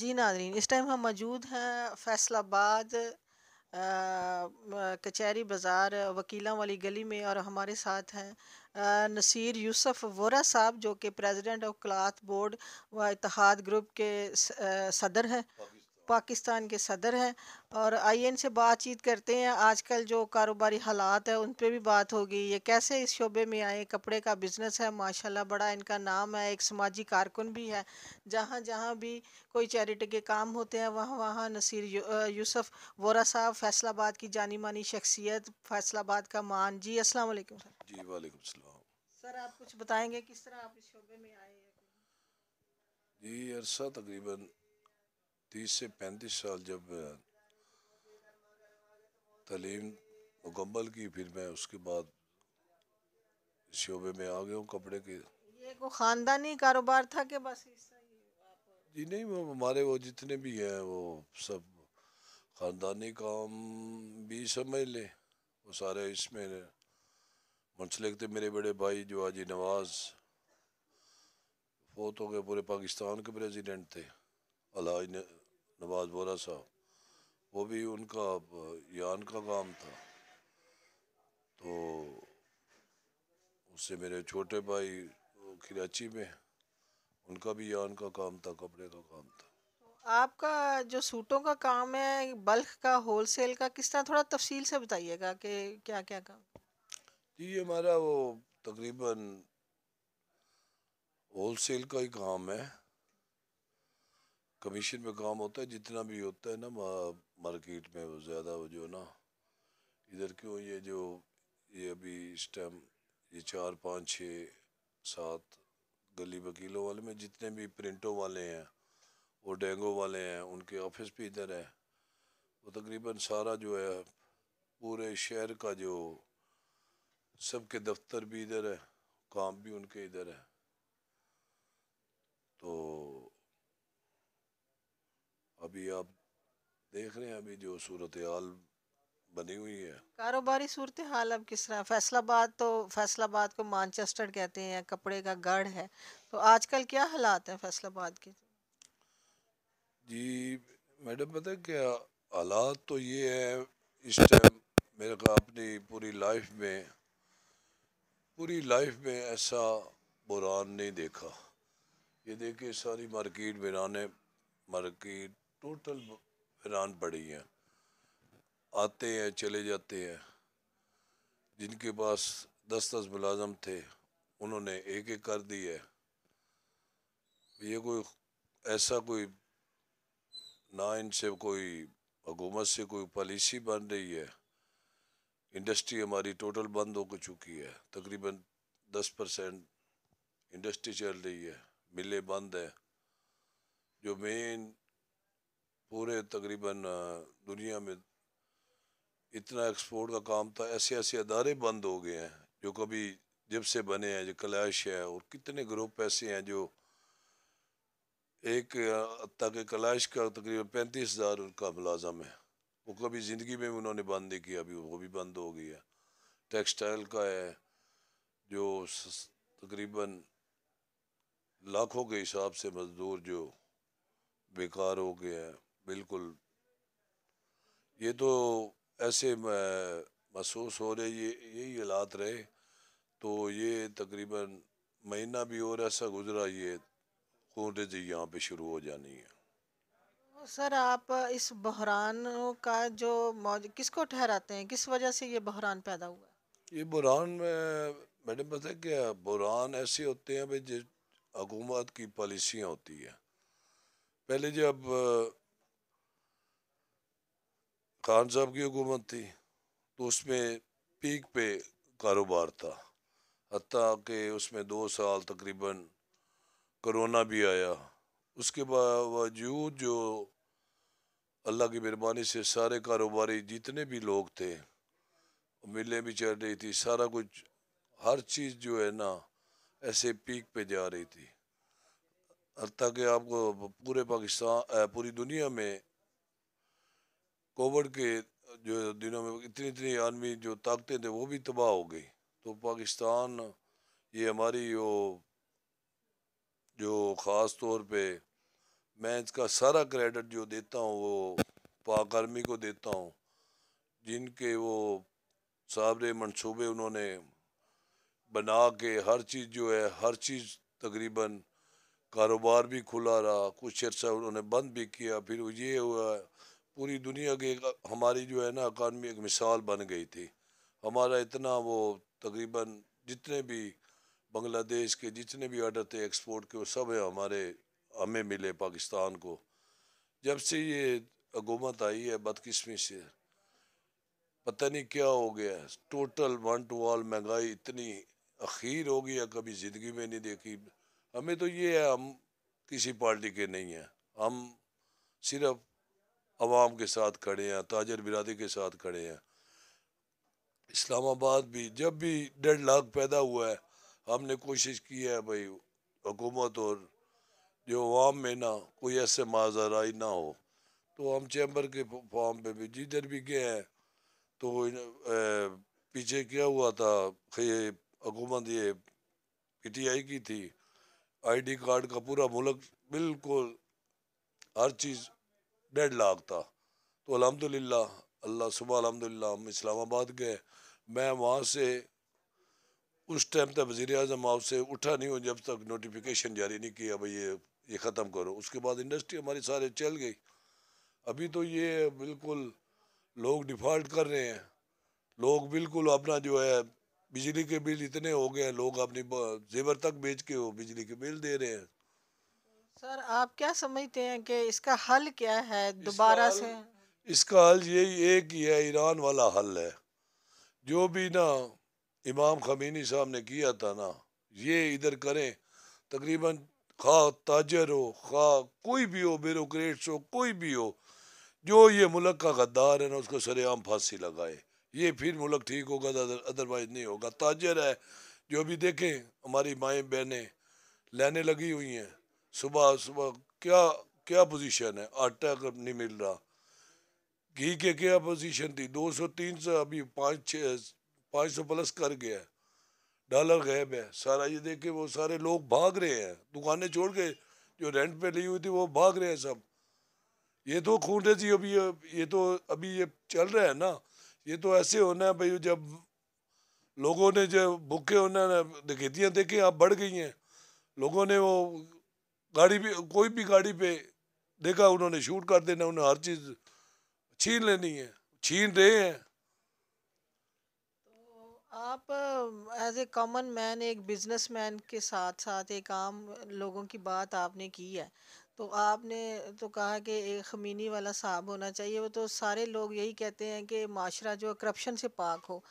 जी नाजरीन इस टाइम हम मौजूद हैं फैसलाबाद कचहरी बाज़ार वकीला वाली गली में और हमारे साथ हैं नसीर यूसुफ वोरा साहब जो कि प्रेसिडेंट ऑफ क्लाथ बोर्ड व इतिहाद ग्रुप के सदर हैं पाकिस्तान के सदर हैं और आई से बातचीत करते हैं आजकल जो कारोबारी हालात है उन पर भी बात होगी ये कैसे इस शोबे में आए कपड़े का बिज़नेस है माशाल्लाह बड़ा इनका नाम है एक समाजी कारकुन भी है जहाँ जहाँ भी कोई चैरिटी के काम होते हैं वहाँ वहाँ नसीर यू, यूसुफ वोरा साहब फैसलाबाद की जानी मानी शख्सियत फैसलाबाद का मान जी असल सर जी सर आप कुछ बताएंगे किस तरह आप इस शोबे में आए हैं जी अरसा तकरीबन तीस से पैंतीस साल जब तलीम मुकम्मल की फिर मैं उसके बाद शोबे में आ गया हूँ कपड़े के ख़ानदानी कारोबार था कि बस जी नहीं वो हमारे वो जितने भी हैं वो सब ख़ानदानी काम भी समझ ले वो सारे इसमें मुंसलिक थे मेरे बड़े भाई जो आजी नवाज़ वो तो गए पूरे पाकिस्तान के प्रेसिडेंट थे अलहाज नवाज बोरा साहब वो भी उनका यान का काम था तो उससे मेरे छोटे भाई कराची में उनका भी यान का काम था कपड़े का काम था तो आपका जो सूटों का काम है बल्क का होलसेल का किस तरह थोड़ा तफसील से बताइएगा कि क्या क्या काम जी ये हमारा वो तकरीबन होलसेल का ही काम है कमीशन में काम होता है जितना भी होता है ना मार्केट में वो ज़्यादा वो जो ना इधर क्यों ये जो ये अभी इस टाइम ये चार पाँच छः सात गली वकीलों वाले में जितने भी प्रिंटों वाले हैं और डेंगो वाले हैं उनके ऑफिस भी इधर है वो तकरीबन सारा जो है पूरे शहर का जो सबके दफ्तर भी इधर है काम भी उनके इधर है तो अभी आप देख रहे हैं अभी जो सूरत हाल बनी हुई है कारोबारी सूरत हाल अब किस तरह फैसलाबाद तो फैसलाबाद को मानचेस्टर कहते हैं कपड़े का गढ़ है तो आजकल क्या हालात हैं फैसलाबाद के जी मैडम पता क्या हालात तो ये है इस टाइम मेरे को अपनी पूरी लाइफ में पूरी लाइफ में ऐसा बुरान नहीं देखा ये देखिए सारी मार्केट बिराने मार्केट टोटल हैरान पड़ी हैं आते हैं चले जाते हैं जिनके पास दस दस मुलाजम थे उन्होंने एक एक कर दी है ये कोई ऐसा कोई ना इनसे कोई हुकूमत से कोई पॉलिसी बन रही है इंडस्ट्री हमारी टोटल बंद हो चुकी है तकरीबन दस परसेंट इंडस्ट्री चल रही है मिलें बंद हैं जो मेन पूरे तकरीबन दुनिया में इतना एक्सपोर्ट का काम था ऐसे ऐसे अदारे बंद हो गए हैं जो कभी जब से बने हैं जो कलाश है और कितने ग्रुप ऐसे हैं जो एक तक कलाश का तकरीबन पैंतीस हज़ार उनका मुलाजम है वो कभी ज़िंदगी में उन्होंने बंद नहीं किया अभी वो भी बंद हो गई है टेक्सटाइल का है जो तकरीबन लाखों के हिसाब से मज़दूर जो बेकार हो गया है बिल्कुल ये तो ऐसे महसूस हो रहे ये यही हालात रहे तो ये तकरीबन महीना भी और ऐसा गुजरा ये खून जी यहाँ पे शुरू हो जानी है सर आप इस बहरान का जो मौज किसको ठहराते हैं किस वजह से ये बहरान पैदा हुआ ये बहरान में मैडम पता है क्या बहरान ऐसे होते हैं भाई जिस हकूमत की पॉलिसियाँ होती हैं पहले जब खान साहब की हुकूमत थी तो उसमें पीक पे कारोबार था हती कि उसमें दो साल तकरीबन करोना भी आया उसके बावजूद जो अल्लाह की मेहरबानी से सारे कारोबारी जितने भी लोग थे मिलें भी चल रही थी सारा कुछ हर चीज़ जो है ना ऐसे पीक पे जा रही थी हती कि आपको पूरे पाकिस्तान पूरी दुनिया में कोविड के जो दिनों में इतनी इतनी आदमी जो ताकतें थे वो भी तबाह हो गई तो पाकिस्तान ये हमारी वो जो ख़ास तौर पे मैं इसका सारा क्रेडिट जो देता हूँ वो पाक आर्मी को देता हूँ जिनके वो सबरे मनसूबे उन्होंने बना के हर चीज़ जो है हर चीज़ तकरीबन कारोबार भी खुला रहा कुछ अर्सा उन्होंने बंद भी किया फिर ये हुआ पूरी दुनिया की हमारी जो है ना अकानमी एक मिसाल बन गई थी हमारा इतना वो तकरीबन जितने भी बांग्लादेश के जितने भी ऑर्डर थे एक्सपोर्ट के वो सब है हमारे हमें मिले पाकिस्तान को जब से ये हुकूमत आई है बदकिस्मी से पता नहीं क्या हो गया टोटल वन टू ऑल महंगाई इतनी अखीर हो गई है कभी ज़िंदगी में नहीं देखी हमें तो ये है हम किसी पार्टी के नहीं हैं हम सिर्फ आवाम के साथ खड़े हैं ताजर बिरादरी के साथ खड़े हैं इस्लामाबाद भी जब भी डेढ़ लाख पैदा हुआ है हमने कोशिश की है भाई हुकूमत और जो आवाम में ना कोई ऐसे आई ना हो तो हम चैम्बर के फॉर्म पे भी जिधर भी गए हैं तो ए, पीछे क्या हुआ था हुकूमत ये पीटीआई की थी आईडी कार्ड का पूरा मुल्क बिल्कुल हर चीज़ डेढ़ लाख था तो अलहमदिल्ला अल्लाह सुबह अलहमदिल्ला हम इस्लामाबाद गए मैं वहाँ से उस टाइम तक वज़ी अजम आपसे उठा नहीं हूँ जब तक नोटिफिकेशन जारी नहीं किया भाई ये ये ख़त्म करो उसके बाद इंडस्ट्री हमारी सारे चल गई अभी तो ये बिल्कुल लोग डिफ़ॉल्ट कर रहे हैं लोग बिल्कुल अपना जो है बिजली के बिल इतने हो गए हैं लोग अपनी जेवर तक बेच के वो बिजली के बिल दे रहे हैं सर आप क्या समझते हैं कि इसका हल क्या है दोबारा से इसका हल यही एक ही है ईरान वाला हल है जो भी ना इमाम खमीनी साहब ने किया था ना ये इधर करें तकरीबन खा ताजर हो खा कोई भी हो ब्यूरोक्रेट्स हो कोई भी हो जो ये मुल्क का गद्दार है ना उसको सरेआम फांसी लगाए ये फिर मुल्क ठीक होगा तो अदरवाइज नहीं होगा ताजर है जो भी देखें हमारी माएँ बहनें लेने लगी हुई हैं सुबह सुबह क्या क्या पोजीशन है आटा नहीं मिल रहा घी के क्या पोजीशन थी 200 300 अभी पाँच छः पाँच सौ प्लस कर गया है डॉलर गैब है सारा ये देख के वो सारे लोग भाग रहे हैं दुकानें छोड़ के जो रेंट पे ली हुई थी वो भाग रहे हैं सब ये तो रहे जी अभी ये तो अभी ये चल रहा है ना ये तो ऐसे होना है भाई जब लोगों ने जो भूखे होना दिखेतियाँ देखें आप बढ़ गई हैं लोगों ने वो गाड़ी भी कोई भी गाड़ी पे देखा उन्होंने शूट कर देना उन्हें हर चीज़ छीन लेनी है छीन रहे हैं तो आप एज ए कॉमन मैन एक बिजनेसमैन के साथ साथ एक आम लोगों की बात आपने की है तो आपने तो कहा कि एक खमीनी वाला साहब होना चाहिए वो तो सारे लोग यही कहते हैं कि माशरा जो करप्शन से पाक हो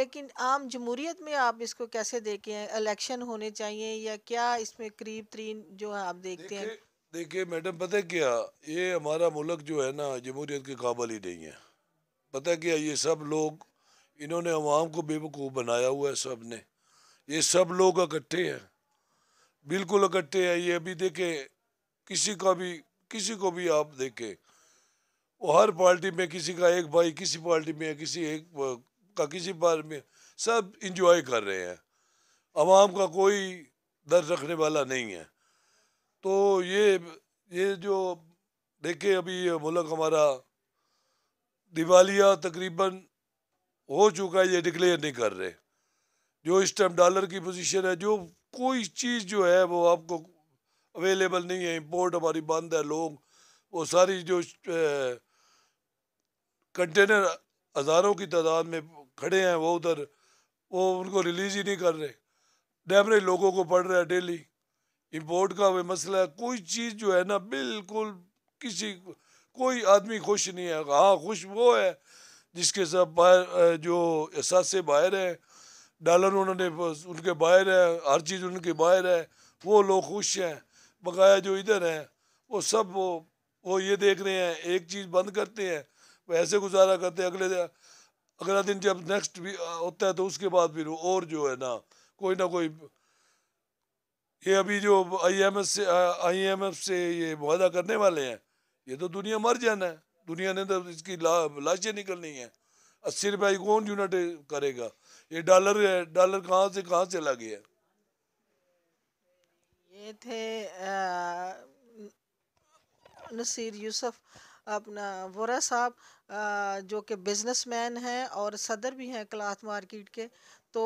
लेकिन आम जमहूरीत में आप इसको कैसे देखे हैं इलेक्शन होने चाहिए या क्या इसमें करीब तरीन जो है आप देखते हैं देखिए मैडम पता क्या ये हमारा मुल्क जो है ना जमहूरीत के काबल ही नहीं है पता क्या ये सब लोग इन्होंने अवाम को बेवकूफ़ बनाया हुआ है सब ने ये सब लोग इकट्ठे हैं बिल्कुल इकट्ठे हैं ये अभी देखे किसी का भी किसी को भी आप देखें वो हर पार्टी में किसी का एक भाई किसी पार्टी में किसी एक का किसी पार्टी में सब इंजॉय कर रहे हैं आवाम का कोई दर्द रखने वाला नहीं है तो ये ये जो देखे अभी ये मुल्क हमारा दिवालिया तकरीबन हो चुका है ये डिक्लेयर नहीं कर रहे जो इस टाइम डॉलर की पोजीशन है जो कोई चीज़ जो है वो आपको अवेलेबल नहीं है इम्पोर्ट हमारी बंद है लोग वो सारी जो कंटेनर हज़ारों की तादाद में खड़े हैं वो उधर वो उनको रिलीज़ ही नहीं कर रहे डेमरे लोगों को पड़ रहा है डेली इम्पोर्ट का भी मसला है कोई चीज़ जो है ना बिल्कुल किसी कोई आदमी खुश नहीं है हाँ खुश वो है जिसके सब बाहर जो एहसास बाहर हैं डॉलर उन्होंने उनके बाहर है हर चीज़ उनके बाहर है वो लोग खुश हैं बकाया जो इधर हैं वो सब वो वो ये देख रहे हैं एक चीज़ बंद करते हैं वो ऐसे गुजारा करते हैं अगले अगला दिन जब नेक्स्ट भी होता है तो उसके बाद फिर और जो है ना कोई ना कोई ये अभी जो एस से आईएमएफ से ये वादा करने वाले हैं ये तो दुनिया मर जाना है दुनिया ने तो इसकी ला, लाशें निकलनी है अस्सी रुपये कौन यूनिट करेगा ये डॉलर है डॉलर कहाँ से कहाँ चला गया ये थे आ, नसीर यूसुफ अपना वोरा साहब जो कि बिजनेसमैन हैं और सदर भी हैं क्लाथ मार्केट के तो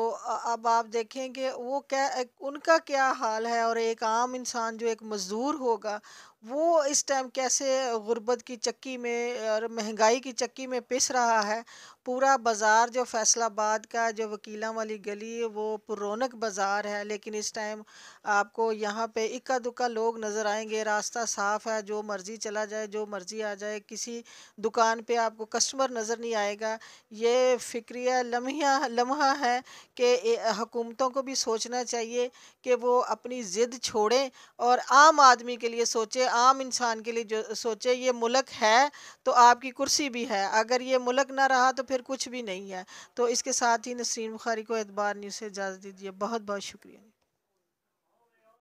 अब आप देखेंगे वो क्या उनका क्या हाल है और एक आम इंसान जो एक मज़दूर होगा वो इस टाइम कैसे गुर्बत की चक्की में और महंगाई की चक्की में पिस रहा है पूरा बाज़ार जो फैसलाबाद का जो वकीलों वाली गली वो पुरौनक बाज़ार है लेकिन इस टाइम आपको यहाँ पे इक्का दुक्का लोग नज़र आएंगे रास्ता साफ़ है जो मर्ज़ी चला जाए जो मर्ज़ी आ जाए किसी दुकान पे आपको कस्टमर नज़र नहीं आएगा ये फ़िक्रिया लम्हा लम्हा है कि हुकूमतों को भी सोचना चाहिए कि वो अपनी ज़िद छोड़ें और आम आदमी के लिए सोचें आम इंसान के लिए जो सोचे ये मुलक है तो आपकी कुर्सी भी है अगर ये मुलक ना रहा तो फिर कुछ भी नहीं है तो इसके साथ ही नसीन बुखारी को एतबार न्यूज़ से इजाज़त दीजिए बहुत बहुत शुक्रिया